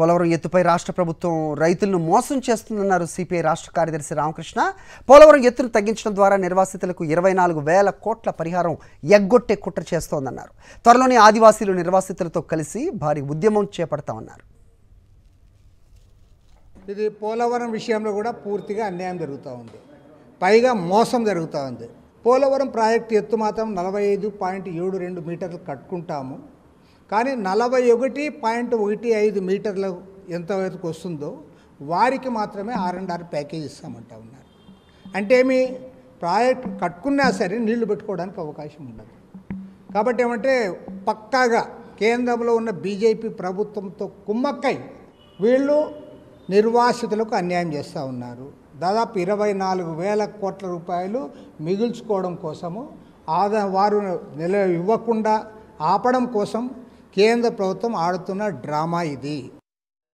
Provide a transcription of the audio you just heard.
పోలవరం ఎత్తుపై రాష్ట్ర ప్రభుత్వం రైతులను మోసం చేస్తుందన్నారు సిపిఐ రాష్ట్ర కార్యదర్శి రామకృష్ణ పోలవరం ఎత్తును తగ్గించడం ద్వారా నిర్వాసితులకు ఇరవై నాలుగు వేల కోట్ల పరిహారం ఎగ్గొట్టే కుట్ర చేస్తోందన్నారు త్వరలోనే ఆదివాసీలు నిర్వాసితులతో కలిసి భారీ ఉద్యమం చేపడతామన్నారు ఇది పోలవరం విషయంలో కూడా పూర్తిగా అన్యాయం జరుగుతూ ఉంది పైగా మోసం జరుగుతూ ఉంది పోలవరం ప్రాజెక్టు ఎత్తు మాత్రం నలభై ఐదు పాయింట్ ఏడు రెండు మీటర్లు కట్టుకుంటాము కానీ నలభై ఒకటి పాయింట్ ఒకటి ఐదు మీటర్ల ఎంతవరకు వస్తుందో వారికి మాత్రమే ఆర్ అండ్ ఆర్ ప్యాకేజ్ ఇస్తామంటా ఉన్నారు అంటే ఏమి ప్రాజెక్ట్ కట్టుకున్నా సరే నీళ్లు పెట్టుకోవడానికి అవకాశం ఉండదు కాబట్టి ఏమంటే పక్కాగా కేంద్రంలో ఉన్న బీజేపీ ప్రభుత్వంతో కుమ్మక్కై వీళ్ళు నిర్వాసితులకు అన్యాయం చేస్తూ ఉన్నారు దాదాపు ఇరవై నాలుగు వేల కోట్ల రూపాయలు మిగుల్చుకోవడం కోసము ఆదా వారు నిల ఇవ్వకుండా ఆపడం కోసం కేంద్ర ప్రభుత్వం ఆడుతున్న డ్రామా ఇది